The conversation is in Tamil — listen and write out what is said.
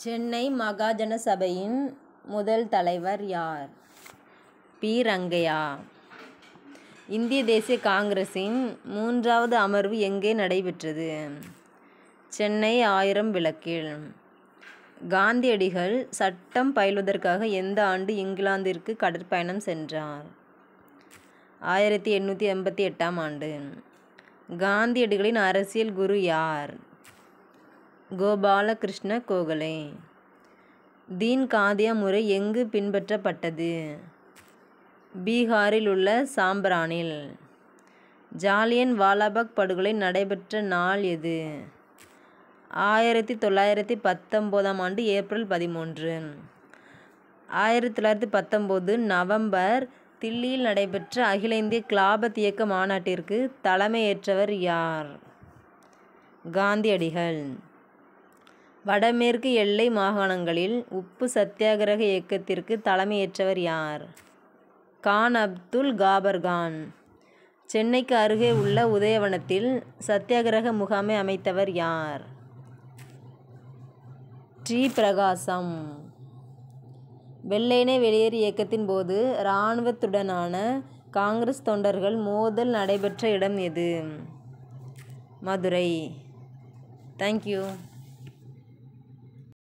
சென்னை மகாஜன சபையின் முதல் தலைவர் யார் பி ரங்கையா இந்திய தேசிய காங்கிரஸின் மூன்றாவது அமர்வு எங்கே நடைபெற்றது சென்னை ஆயிரம் விளக்கில் காந்தியடிகள் சட்டம் பயில்வதற்காக எந்த ஆண்டு இங்கிலாந்திற்கு கடற்பயணம் சென்றார் ஆயிரத்தி எண்ணூற்றி எண்பத்தி எட்டாம் ஆண்டு காந்தியடிகளின் அரசியல் குரு யார் கோபாலகிருஷ்ண கோகலே தீன் காதியா முறை எங்கு பின்பற்றப்பட்டது பீகாரில் உள்ள சாம்பரானில் ஜாலியன் வாலாபாக் படுகொலை நடைபெற்ற நாள் எது ஆயிரத்தி தொள்ளாயிரத்தி பத்தொம்போதாம் ஆண்டு ஏப்ரல் பதிமூன்று ஆயிரத்தி தொள்ளாயிரத்தி பத்தொம்போது நவம்பர் தில்லியில் நடைபெற்ற அகில இந்திய கிளாபத் இயக்க மாநாட்டிற்கு தலைமையேற்றவர் யார் காந்தியடிகள் வடமேற்கு எல்லை மாகாணங்களில் உப்பு சத்தியாகிரக இயக்கத்திற்கு தலைமையேற்றவர் யார் கான் அப்துல் காபர்கான் சென்னைக்கு அருகே உள்ள உதயவனத்தில் சத்தியாகிரக முகாமை அமைத்தவர் யார் ஸ்ரீ பிரகாசம் வெள்ளையனே வெளியேறு இயக்கத்தின் போது இராணுவத்துடனான காங்கிரஸ் தொண்டர்கள் மோதல் நடைபெற்ற இடம் எது மதுரை தேங்க்யூ